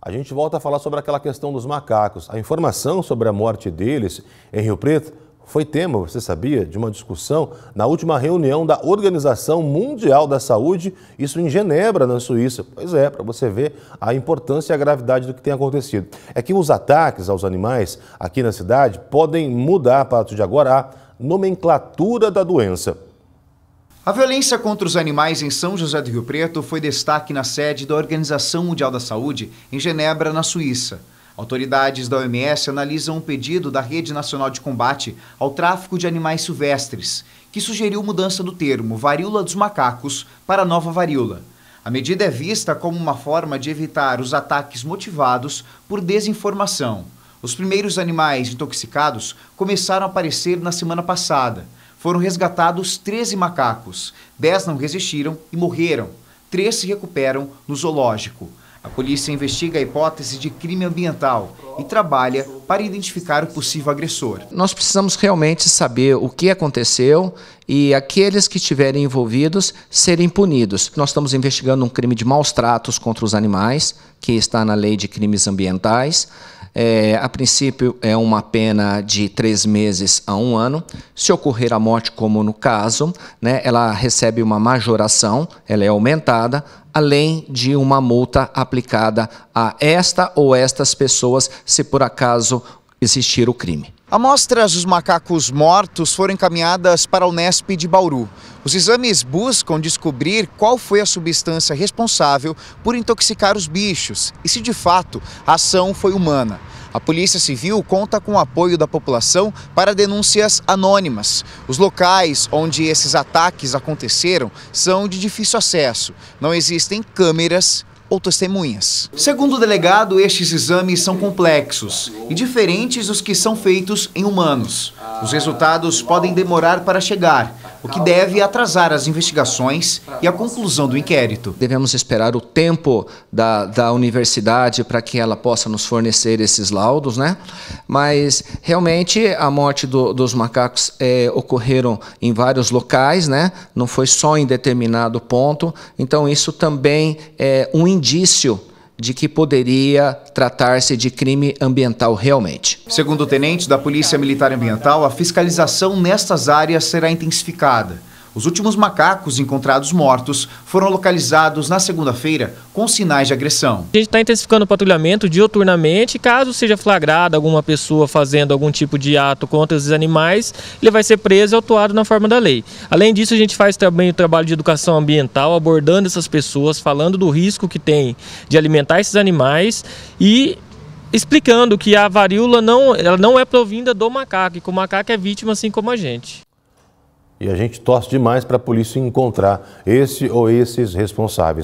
A gente volta a falar sobre aquela questão dos macacos. A informação sobre a morte deles em Rio Preto foi tema, você sabia, de uma discussão na última reunião da Organização Mundial da Saúde, isso em Genebra, na Suíça. Pois é, para você ver a importância e a gravidade do que tem acontecido. É que os ataques aos animais aqui na cidade podem mudar a partir de agora a nomenclatura da doença. A violência contra os animais em São José do Rio Preto foi destaque na sede da Organização Mundial da Saúde, em Genebra, na Suíça. Autoridades da OMS analisam um pedido da Rede Nacional de Combate ao Tráfico de Animais Silvestres, que sugeriu mudança do termo varíola dos macacos para nova varíola. A medida é vista como uma forma de evitar os ataques motivados por desinformação. Os primeiros animais intoxicados começaram a aparecer na semana passada foram resgatados 13 macacos. 10 não resistiram e morreram. Três se recuperam no zoológico. A polícia investiga a hipótese de crime ambiental e trabalha para identificar o possível agressor. Nós precisamos realmente saber o que aconteceu e aqueles que estiverem envolvidos serem punidos. Nós estamos investigando um crime de maus tratos contra os animais, que está na lei de crimes ambientais. É, a princípio é uma pena de três meses a um ano. Se ocorrer a morte, como no caso, né, ela recebe uma majoração, ela é aumentada além de uma multa aplicada a esta ou estas pessoas, se por acaso existir o crime. Amostras dos macacos mortos foram encaminhadas para o Nesp de Bauru. Os exames buscam descobrir qual foi a substância responsável por intoxicar os bichos e se de fato a ação foi humana. A Polícia Civil conta com o apoio da população para denúncias anônimas. Os locais onde esses ataques aconteceram são de difícil acesso. Não existem câmeras ou testemunhas. Segundo o delegado, estes exames são complexos e diferentes dos que são feitos em humanos. Os resultados podem demorar para chegar, o que deve atrasar as investigações e a conclusão do inquérito. Devemos esperar o tempo da, da universidade para que ela possa nos fornecer esses laudos, né? Mas realmente a morte do, dos macacos é, ocorreram em vários locais, né? Não foi só em determinado ponto. Então isso também é um indício de que poderia tratar-se de crime ambiental realmente. Segundo o tenente da Polícia Militar Ambiental, a fiscalização nestas áreas será intensificada. Os últimos macacos encontrados mortos foram localizados na segunda-feira com sinais de agressão. A gente está intensificando o patrulhamento dioturnamente. Caso seja flagrada alguma pessoa fazendo algum tipo de ato contra os animais, ele vai ser preso e autuado na forma da lei. Além disso, a gente faz também o trabalho de educação ambiental, abordando essas pessoas, falando do risco que tem de alimentar esses animais e explicando que a varíola não, ela não é provinda do macaco, e que o macaco é vítima assim como a gente. E a gente torce demais para a polícia encontrar esse ou esses responsáveis.